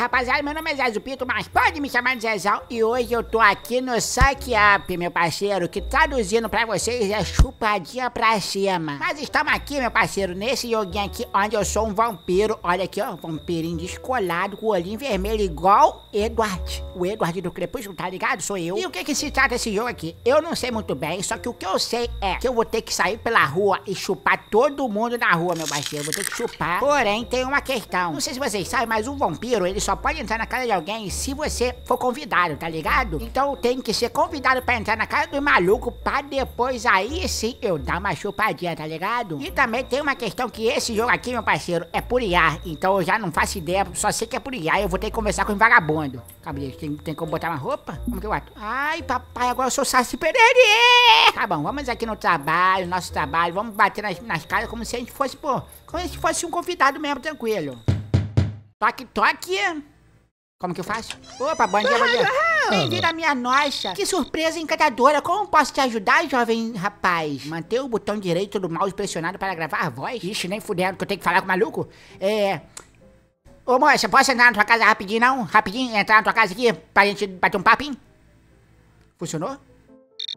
rapaziada, meu nome é Zezo Pinto, mas pode me chamar de Zezão. E hoje eu tô aqui no Saque Up, meu parceiro, que traduzindo pra vocês é chupadinha pra cima. Mas estamos aqui, meu parceiro, nesse joguinho aqui, onde eu sou um vampiro. Olha aqui, ó, um vampirinho descolado, com o olhinho vermelho, igual Edward. O Edward do Crepúsculo, tá ligado? Sou eu. E o que que se trata esse jogo aqui? Eu não sei muito bem, só que o que eu sei é que eu vou ter que sair pela rua e chupar todo mundo na rua, meu parceiro. Eu vou ter que chupar. Porém, tem uma questão. Não sei se vocês sabem, mas o vampiro, ele só só pode entrar na casa de alguém se você for convidado, tá ligado? Então tem que ser convidado pra entrar na casa do maluco pra depois aí sim eu dar uma chupadinha, tá ligado? E também tem uma questão que esse jogo aqui, meu parceiro, é por IA. Então eu já não faço ideia, só sei que é por IA. Eu vou ter que conversar com os vagabundo. Cabrinho, tem, tem como botar uma roupa? Como que eu ato? Ai, papai, agora eu sou Saci Pereira! Tá bom, vamos aqui no trabalho, nosso trabalho. Vamos bater nas, nas casas como se a gente fosse, pô, como se fosse um convidado mesmo, tranquilo. Toque, toque. Como que eu faço? Opa, bom dia, bom dia. Bem-vindo à minha nossa. Que surpresa encantadora. Como posso te ajudar, jovem rapaz? Manter o botão direito do mouse pressionado para gravar a voz? Ixi, nem fudendo que eu tenho que falar com o maluco. É... Ô, moça, posso entrar na tua casa rapidinho, não? Rapidinho, entrar na tua casa aqui pra gente bater um papinho? Funcionou?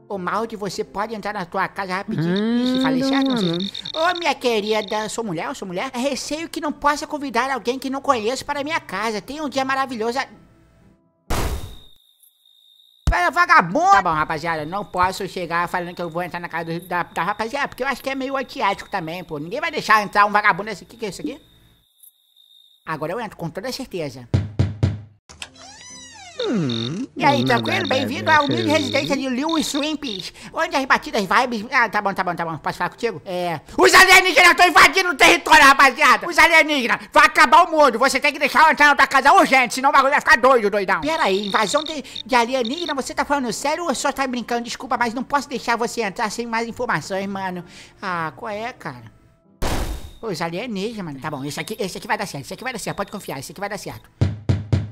mal Maldi, você pode entrar na tua casa rapidinho. Hum, Ixi, falei hum, certo? Não hum. Ô, minha querida, sou mulher, sou mulher. É receio que não possa convidar alguém que não conheço para minha casa. Tem um dia maravilhoso. Vagabundo! Tá bom, rapaziada, não posso chegar falando que eu vou entrar na casa do, da, da rapaziada, porque eu acho que é meio antiético também, pô. Ninguém vai deixar entrar um vagabundo desse. Assim. O que, que é isso aqui? Agora eu entro, com toda certeza. Hum, e aí, hum, tranquilo? Hum, Bem-vindo à hum, humilde residência de Lewis Swimps, onde as batidas vibes... Ah, tá bom, tá bom, tá bom. Posso falar contigo? É... Os alienígenas estão invadindo o território, rapaziada! Os alienígenas! Vai acabar o mundo! Você tem que deixar eu entrar na tua casa urgente, senão o bagulho vai ficar doido, doidão! Pera aí, invasão de, de alienígena? Você tá falando sério ou só tá brincando? Desculpa, mas não posso deixar você entrar sem mais informações, mano. Ah, qual é, cara? Os alienígenas, mano. Tá bom, esse aqui, esse aqui vai dar certo, esse aqui vai dar certo, pode confiar, esse aqui vai dar certo.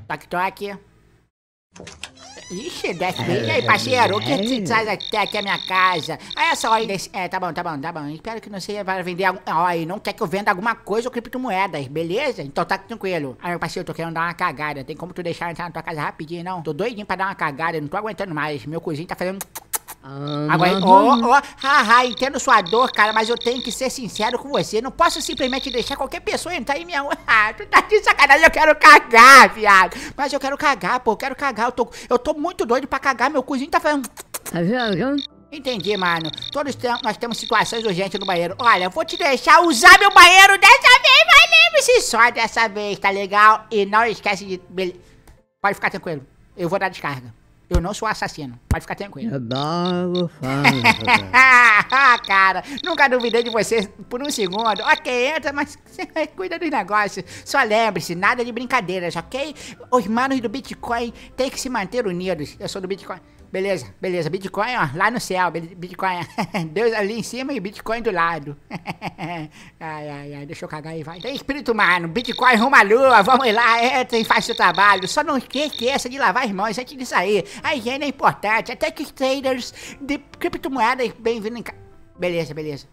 Toque, toque. Ixi, desce é, bem aí, parceiro. O que você é. traz até aqui a minha casa? Olha só, olha. Desse... É, tá bom, tá bom, tá bom. Espero que não seja para vender. Algum... aí não quer que eu venda alguma coisa ou criptomoedas, beleza? Então tá tranquilo. Ah, meu parceiro, eu tô querendo dar uma cagada. Tem como tu deixar entrar na tua casa rapidinho, não? Tô doidinho pra dar uma cagada, não tô aguentando mais. Meu cozinho tá fazendo. Ah, Agora, ó, ó, haha, entendo sua dor, cara, mas eu tenho que ser sincero com você. Não posso simplesmente deixar qualquer pessoa entrar em minha. Ah, tu tá de sacanagem, eu quero cagar, viado. Mas eu quero cagar, pô, eu quero cagar. Eu tô, eu tô muito doido pra cagar, meu cozinho tá fazendo. Tá vendo? Entendi, mano. Todos tem, nós temos situações urgentes no banheiro. Olha, eu vou te deixar usar meu banheiro dessa vez, mas lembre-se só dessa vez, tá legal? E não esquece de. Pode ficar tranquilo. Eu vou dar descarga. Eu não sou assassino. Pode ficar tranquilo. Adoro Cara, nunca duvidei de você por um segundo. Ok, entra, mas cuida dos negócios. Só lembre-se, nada de brincadeiras, ok? Os manos do Bitcoin têm que se manter unidos. Eu sou do Bitcoin. Beleza, beleza. Bitcoin, ó, lá no céu. Bitcoin, Deus ali em cima e Bitcoin do lado. ai, ai, ai, deixa eu cagar aí, vai. Tem espírito humano, Bitcoin rumo à lua, vamos lá, entra e faz seu trabalho. Só não esqueça de lavar as mãos antes de sair. A higiene é importante, até que os traders de criptomoedas bem-vindo em casa. Beleza, beleza.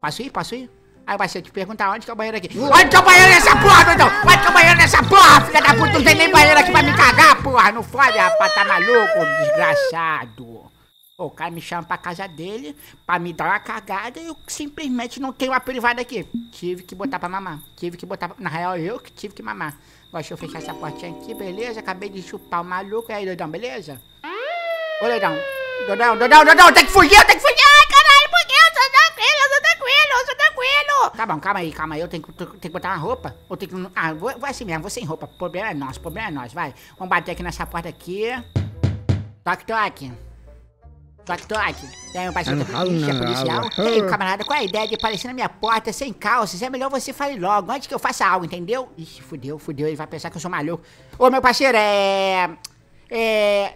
Posso ir? Posso ir? Aí ah, vai ser te perguntar onde que é o banheiro aqui. Onde que é o banheiro nessa porra, então? Onde que é o banheiro nessa porra, filha da puta? Não tem nem banheiro aqui pra me cagar, porra. Não fode, rapaz, tá maluco, desgraçado. O cara me chama pra casa dele pra me dar uma cagada e eu simplesmente não tenho uma privada aqui. Tive que botar pra mamar. Tive que botar. Pra... Na real, eu que tive que mamar deixa eu fechar essa portinha aqui, beleza? Acabei de chupar o maluco. E aí, doidão, beleza? Ô, doidão. Dodão, doidão, doidão. tem que fugir, tem que fugir! Ai, caralho, por que? Eu sou tranquilo, eu sou tranquilo, eu sou tranquilo! Tá bom, calma aí, calma aí, eu tenho que, tenho que botar uma roupa. Ou tenho que. Ah, vou, vou assim mesmo, vou sem roupa. Problema é nosso, problema é nosso, vai. Vamos bater aqui nessa porta aqui. Toque, toque. Toque, toque. Daí um baixinho ah, polícia, policial. Ei, ah. camarada, qual é a ideia de aparecer na minha porta sem calças? É melhor você fale logo, antes que eu faça algo, entendeu? Ixi, fudeu, fudeu. Ele vai pensar que eu sou maluco. Ô, meu parceiro, é... É...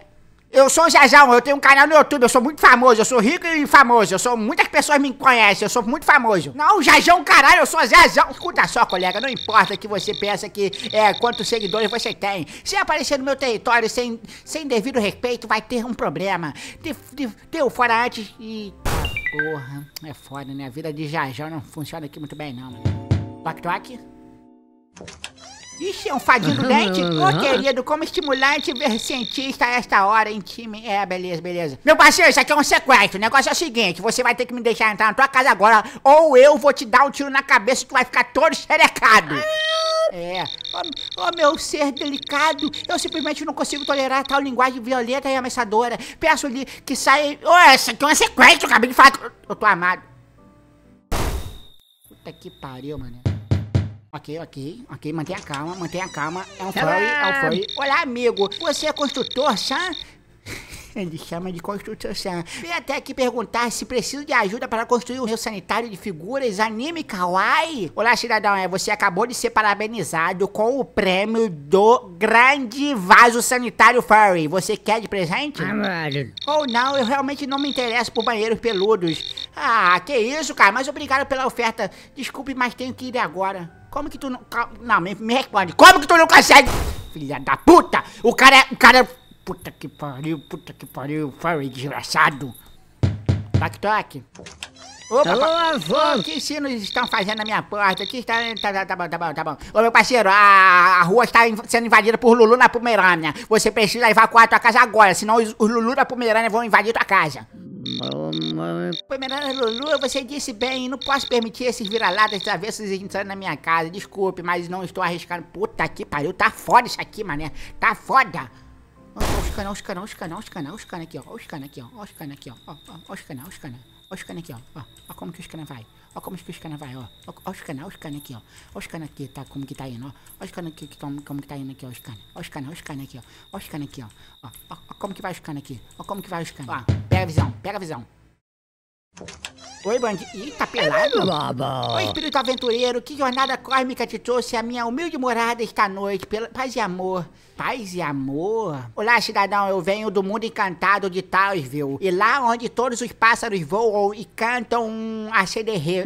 Eu sou o Zezão, eu tenho um canal no YouTube, eu sou muito famoso, eu sou rico e famoso, eu sou. Muitas pessoas me conhecem, eu sou muito famoso. Não, Zezão, caralho, eu sou Zezão. Escuta só, colega, não importa que você pensa que é quantos seguidores você tem. Se aparecer no meu território sem, sem devido respeito, vai ter um problema. Deu fora antes e. porra, é foda, né? A vida de Zezão não funciona aqui muito bem, não, mano. Toque, toque. Ixi, é um fadinho do dente? Ô, oh, querido, como estimular e cientista a esta hora em time. É, beleza, beleza. Meu parceiro, isso aqui é um sequestro. O negócio é o seguinte: você vai ter que me deixar entrar na tua casa agora, ou eu vou te dar um tiro na cabeça e tu vai ficar todo xerecado. Ah! É. Oh, oh, meu ser delicado, eu simplesmente não consigo tolerar tal linguagem violenta e ameaçadora. Peço-lhe que saia. Oh, isso aqui é um sequestro, acabei de falar. Eu tô amado. Puta que pariu, mano. Ok, ok, ok, mantenha a calma, mantenha a calma. É um furry, é um furry. Olá, amigo, você é construtor, Sam? Ele chama de construtor, Sam. Vim até aqui perguntar se preciso de ajuda para construir o meu sanitário de figuras anime kawaii. Olá, cidadão. É, você acabou de ser parabenizado com o prêmio do Grande Vaso Sanitário Furry. Você quer de presente? Amado. Ou não, eu realmente não me interesso por banheiros peludos. Ah, que isso, cara. Mas obrigado pela oferta. Desculpe, mas tenho que ir agora. Como que tu não. Não, me, me responde. Como que tu não consegue? Filha da puta! O cara O cara Puta que pariu, puta que pariu, foi desgraçado. Toque, é toque. É Opa, tá Alô, avô. que sinos estão fazendo na minha porta? Que está. Tá, tá, tá, bom, tá bom, tá bom. Ô, meu parceiro, a, a rua está inv sendo invadida por Lulu na Pomerânia. Você precisa evacuar a tua casa agora, senão os, os Lulu da Pomerânia vão invadir tua casa. Pomerana Lulu, você disse bem, não posso permitir esses vira-latas travessos entrando na minha casa. Desculpe, mas não estou arriscando. Puta que pariu, tá foda isso aqui, mané. Tá foda. os canal, os canal, os canal, os canal, os canal aqui, ó. os canal aqui, ó. os canal aqui, ó. os canal, os canal. os canal aqui, ó. Ó, como que os canal vai. Ó como que os canais vai, ó. ó. os canais, os aqui, ó. os canais aqui, tá? Como que tá indo, ó. os canais aqui, como, como que tá indo aqui, ó. Os canas. os canais os aqui, ó. os canais aqui, ó. Ó, ó, como que vai os canais aqui. Ó como que vai os canais? Pega a visão, pega a visão. Oi, bandido. tá pelado. Oi, espírito aventureiro. Que jornada cósmica te trouxe a minha humilde morada esta noite. Pela... Paz e amor. Paz e amor. Olá, cidadão. Eu venho do mundo encantado de Townsville. E lá onde todos os pássaros voam e cantam a CDR.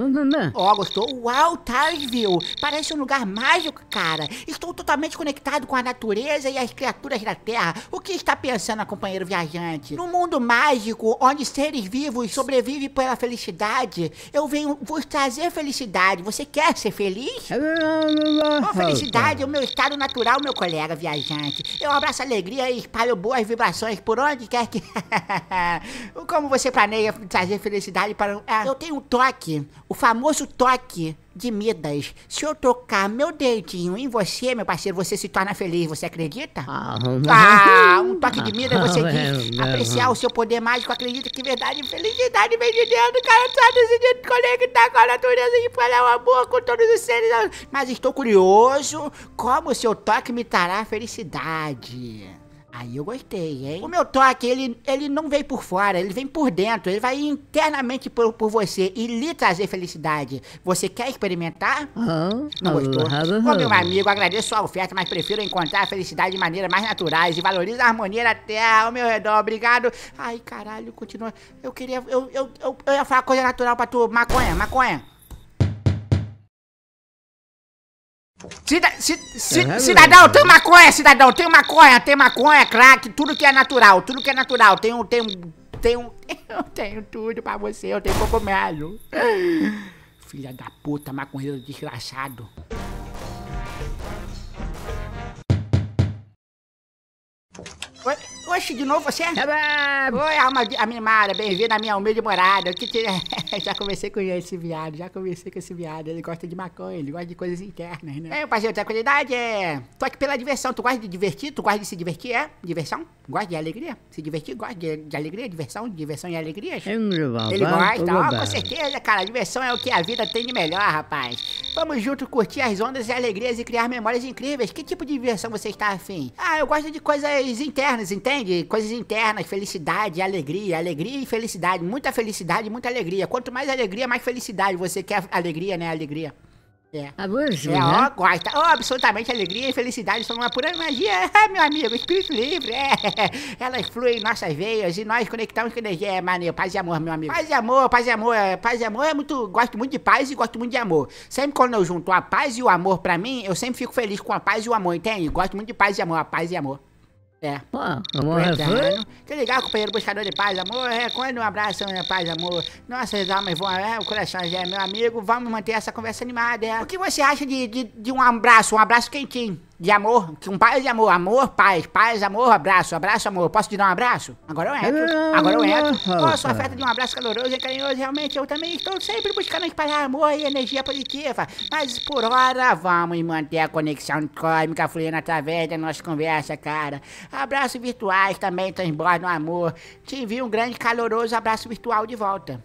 Ó, oh, gostou? Uau, Townsville. Parece um lugar mágico, cara. Estou totalmente conectado com a natureza e as criaturas da Terra. O que está pensando, companheiro viajante? Num mundo mágico, onde seres vivos sobrevivem pela felicidade. Eu venho vos trazer felicidade. Você quer ser feliz? Oh, felicidade é o meu estado natural, meu colega viajante. Eu abraço alegria e espalho boas vibrações por onde quer que. Como você planeja trazer felicidade para. É. Eu tenho um toque, o famoso toque de Midas. Se eu tocar meu dedinho em você, meu parceiro, você se torna feliz, você acredita? Ah, ah um toque de Midas, você ah, diz apreciar o seu poder mágico, acredita que verdade e felicidade vem de dentro, cara, só decidindo conectar com a natureza e falar uma boa com todos os seres. Mas estou curioso como o seu toque me trará felicidade. Aí eu gostei, hein? O meu toque, ele, ele não vem por fora, ele vem por dentro, ele vai internamente por, por você e lhe trazer felicidade. Você quer experimentar? Uhum. Não gostou? Uhum. meu amigo, agradeço a oferta, mas prefiro encontrar a felicidade de maneiras mais naturais e valorizo a harmonia da terra ao meu redor. Obrigado. Ai, caralho, continua. Eu queria. Eu, eu, eu, eu ia falar coisa natural pra tu. Maconha, maconha. Cida, é, é cidadão, tem maconha, cidadão, tem maconha, tem maconha, crack, tudo que é natural, tudo que é natural, tem um, tem um, tem um, eu tenho tudo pra você, eu tenho cogumelo. Filha da puta, maconheiro desgraçado. Oi, oxe, de novo você? Tá Oi, minha mimada, bem vinda à minha humilde morada. Que é? já conversei com esse viado, já conversei com esse viado. Ele gosta de maconha, ele gosta de coisas internas, né? É, parceiro, tranquilidade? É... Tô aqui pela diversão. Tu gosta de divertir? Tu gosta de se divertir, é? Diversão? Gosta de alegria? Se divertir, gosta de, de alegria, diversão, diversão e alegrias? É, ele gosta, ó, com certeza, cara. Diversão é o que a vida tem de melhor, rapaz. Vamos junto curtir as ondas e alegrias e criar memórias incríveis. Que tipo de diversão você está afim? Ah, eu gosto de coisas internas, entende? Coisas internas, felicidade, alegria, alegria e felicidade. Muita felicidade, muita alegria. Quanto mais alegria, mais felicidade. Você quer alegria, né? Alegria. É. Amorzinho. É, né? ó, gosta. Ó, absolutamente alegria e felicidade são uma pura magia, é, meu amigo. Espírito livre, é. Elas fluem em nossas veias e nós conectamos com energia. É maneiro. Paz e amor, meu amigo. Paz e amor, paz e amor. É, paz e amor é muito. Gosto muito de paz e gosto muito de amor. Sempre quando eu junto a paz e o amor pra mim, eu sempre fico feliz com a paz e o amor, entende? Gosto muito de paz e amor, a paz e amor. É. Pô, amor é fã? Te né? ligar, companheiro buscador de paz, amor. É, quando um abraço, um paz, amor. Nossas almas vão. é, o coração já é meu amigo. Vamos manter essa conversa animada, é. O que você acha de, de, de um abraço, um abraço quentinho? de amor, que um pai de amor, amor, paz, paz, amor, abraço, abraço, amor. Posso te dar um abraço? Agora eu entro, agora eu entro. Posso oh, ah, oferta de um abraço caloroso e carinhoso, realmente eu também estou sempre buscando espalhar amor e energia positiva. Mas por hora vamos manter a conexão cósmica fluindo através da nossa conversa, cara. Abraços virtuais também transbordam amor. Te envio um grande caloroso abraço virtual de volta.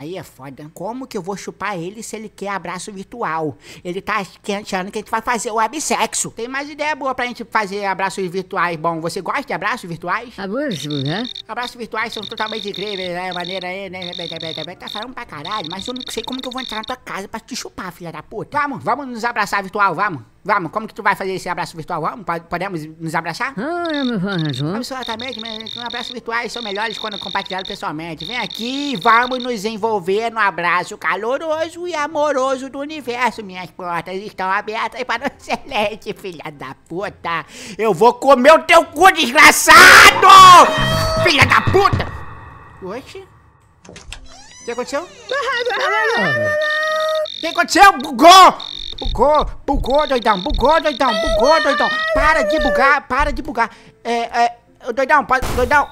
Aí é foda. Como que eu vou chupar ele se ele quer abraço virtual? Ele tá achando que a gente vai fazer websexo. Tem mais ideia boa pra gente fazer abraços virtuais. Bom, você gosta de abraços virtuais? Abraços, né? Abraços virtuais são totalmente incríveis, né? Maneira aí, né? Tá falando pra caralho, mas eu não sei como que eu vou entrar na tua casa pra te chupar, filha da puta. Vamos, vamos nos abraçar virtual, vamos. Vamos, como que tu vai fazer esse abraço virtual? Vamos, podemos nos abraçar? Ah, é, meu é, anjo. Absolutamente, mas abraços virtuais são melhores quando compartilhados pessoalmente. Vem aqui, vamos nos envolver no abraço caloroso e amoroso do universo. Minhas portas estão abertas para o excelente, filha da puta. Eu vou comer o teu cu, desgraçado! Filha da puta! Oxe? O que aconteceu? O que aconteceu? Gol! Bugou, bugou, doidão, bugou, doidão, bugou, doidão. Para de bugar, para de bugar. É, é, doidão, doidão.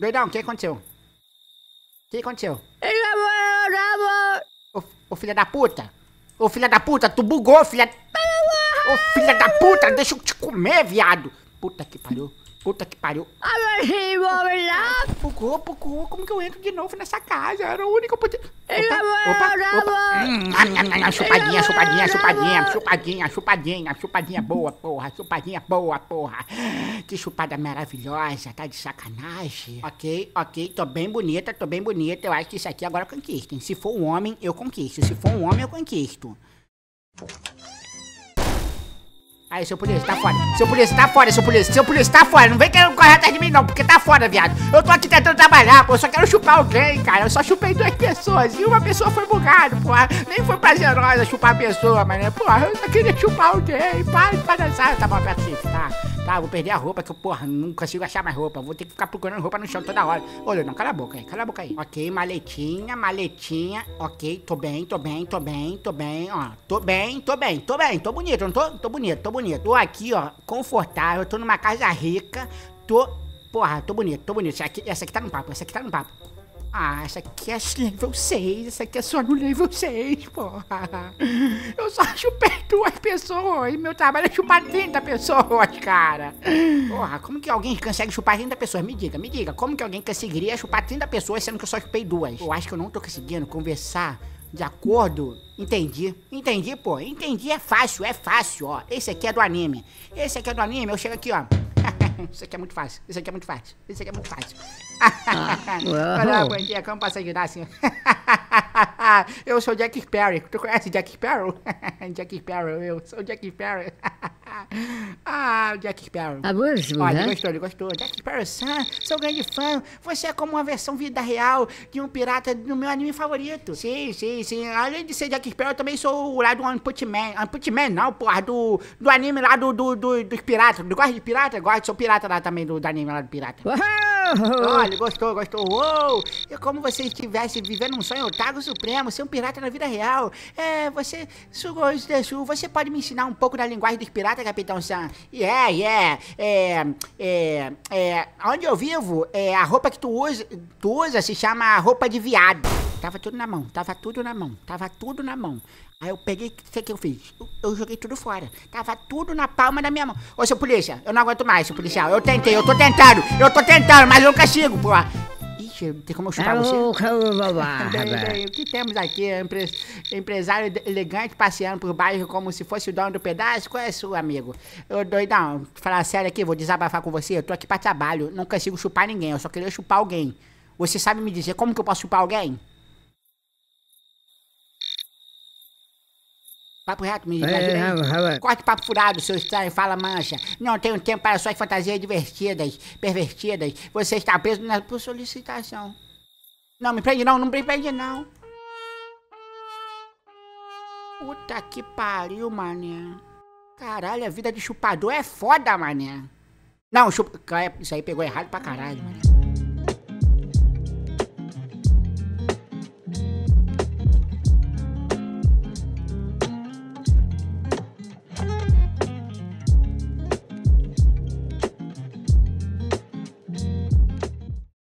Doidão, o que aconteceu? O que aconteceu? Ô, ô filha da puta. Ô filha da puta, tu bugou, filha... Ô filha da puta, deixa eu te comer, viado. Puta que pariu. Puta que pariu. Pucu, Pucu, como que eu entro de novo nessa casa? Era o único poder. Opa, opa, opa. Hum, chupadinha, chupadinha, chupadinha, chupadinha, chupadinha, chupadinha boa, porra, chupadinha boa, porra. Que chupada maravilhosa, tá de sacanagem. Ok, ok, tô bem bonita, tô bem bonita. Eu acho que isso aqui agora conquistem. Se for um homem, eu conquisto. Se for um homem, eu conquisto. Aí, seu polícia, tá fora. Seu polícia, tá fora, seu polícia. Seu polícia, tá fora. Não vem querendo correr atrás de mim, não, porque tá fora, viado. Eu tô aqui tentando trabalhar, pô. Eu só quero chupar alguém, cara. Eu só chupei duas pessoas. E uma pessoa foi bugada, pô. Nem foi prazerosa chupar a pessoa, mas, né, pô, eu só queria chupar alguém. Para de palhaçada, tá bom, Patrícia, tá? Tá, vou perder a roupa, que eu, porra, não consigo achar mais roupa. Vou ter que ficar procurando roupa no chão toda hora. Olha, não, cala a boca aí, cala a boca aí. Ok, maletinha, maletinha. Ok, tô bem, tô bem, tô bem, tô bem, ó. Tô bem, tô bem, tô bem, tô bonito, não tô? Tô bonito, tô bonito. Tô aqui, ó, confortável, tô numa casa rica, tô. Porra, tô bonito, tô bonito. Essa aqui, essa aqui tá no papo, essa aqui tá no papo. Ah, essa aqui é nível 6, essa aqui é só no nível 6, porra. Eu só chupei duas pessoas meu trabalho é chupar 30 pessoas, cara. Porra, como que alguém consegue chupar 30 pessoas? Me diga, me diga, como que alguém conseguiria chupar 30 pessoas sendo que eu só chupei duas? Eu acho que eu não tô conseguindo conversar de acordo? Entendi. Entendi, pô. Entendi é fácil, é fácil, ó. Esse aqui é do anime. Esse aqui é do anime. Eu chego aqui, ó. Isso aqui é muito fácil. Isso aqui é muito fácil. Isso aqui é muito fácil. Ah, Olha, Branquinha, como posso ajudar, senhor? eu sou Jack Perry. Tu conhece Jack Sparrow? Jack Sparrow, eu sou Jack Sparrow. ah, Jack Sparrow. Tá Abuso, Olha, né? gostou, ele gostou. Jack Sparrow, Sam, sou grande fã. Você é como uma versão vida real de um pirata do meu anime favorito. Sim, sim, sim. Além de ser Jack Sparrow, eu também sou lá do One Punch Man. One Man não, porra, do, do anime lá do, do, do dos piratas. Gosta de pirata? Gosto, sou pirata lá também do, do anime lá do pirata. Uhum! Olha, gostou, gostou. Uou! É como você estivesse vivendo um sonho otago supremo, ser um pirata na vida real. É, você. Sugoisu, você pode me ensinar um pouco da linguagem dos piratas, Capitão Sam? Yeah, yeah. É. É. É. Onde eu vivo, é, a roupa que tu usa, tu usa se chama roupa de viado. Tava tudo na mão, tava tudo na mão, tava tudo na mão. Aí eu peguei, sei o que eu fiz? Eu, eu, joguei tudo fora. Tava tudo na palma da minha mão. Ô, seu polícia, eu não aguento mais, seu policial. Eu tentei, eu tô tentando, eu tô tentando, mas eu não consigo, pô. Ixi, tem como eu chutar você. o que temos aqui? É empre... Empresário elegante passeando por bairro como se fosse o dono do pedaço? Qual é seu amigo? Eu, doidão, falar sério aqui, vou desabafar com você. Eu tô aqui pra trabalho, não consigo chupar ninguém, eu só queria chupar alguém. Você sabe me dizer como que eu posso chupar alguém? Papo reto, me é, né, Corte papo furado, seu estranho, fala mancha. Não tenho tempo para suas fantasias divertidas, pervertidas. Você está preso na, por solicitação. Não, me prende não, não me prende não. Puta que pariu, mané. Caralho, a vida de chupador é foda, mané. Não, chupa... Isso aí pegou errado pra caralho, mané.